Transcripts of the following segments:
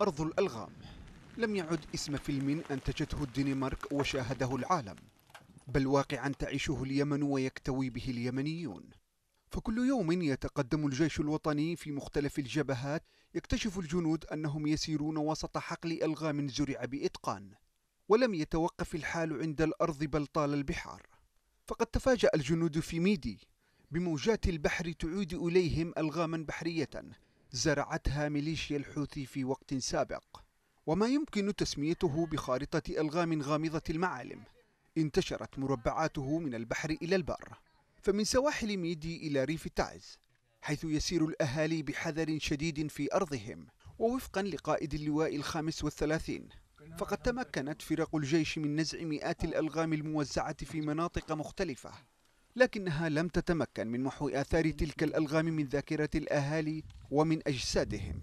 أرض الألغام لم يعد اسم فيلم أنتجته الدنمارك وشاهده العالم بل واقعا تعيشه اليمن ويكتوي به اليمنيون فكل يوم يتقدم الجيش الوطني في مختلف الجبهات يكتشف الجنود أنهم يسيرون وسط حقل ألغام زرع بإتقان ولم يتوقف الحال عند الأرض بل طال البحار فقد تفاجأ الجنود في ميدي بموجات البحر تعود إليهم ألغاما بحرية زرعتها ميليشيا الحوثي في وقت سابق وما يمكن تسميته بخارطة ألغام غامضة المعالم انتشرت مربعاته من البحر إلى البر فمن سواحل ميدي إلى ريف تعز حيث يسير الأهالي بحذر شديد في أرضهم ووفقا لقائد اللواء الخامس والثلاثين فقد تمكنت فرق الجيش من نزع مئات الألغام الموزعة في مناطق مختلفة لكنها لم تتمكن من محو آثار تلك الألغام من ذاكرة الأهالي ومن أجسادهم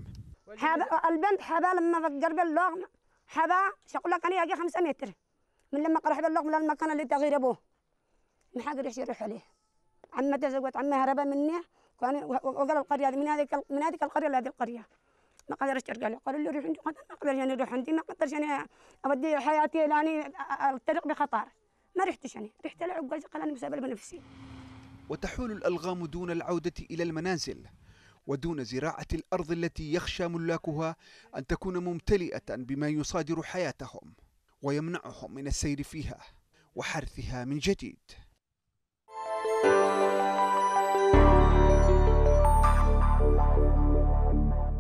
حبا البنت حبا لما فكر باللغم حبا شقول لك أنا أجي 5 متر من لما قرح باللغم للمكان اللي تغير أبوه ما حقدرش يروح عليه عمة تزوجت عمها هرب مني وقال القرية من هذيك من هذيك القرية لهذه القرية ما قدرش ارجع له قالوا لي روح عندي ما قدرش انا اروح عندي ما قدرش انا اودي حياتي لاني الطريق بخطر ما رحتش أنا يعني، رحت ألعب قال أنا مسافر بنفسي وتحول الألغام دون العودة إلى المنازل ودون زراعة الأرض التي يخشى ملاكها أن تكون ممتلئة بما يصادر حياتهم ويمنعهم من السير فيها وحرثها من جديد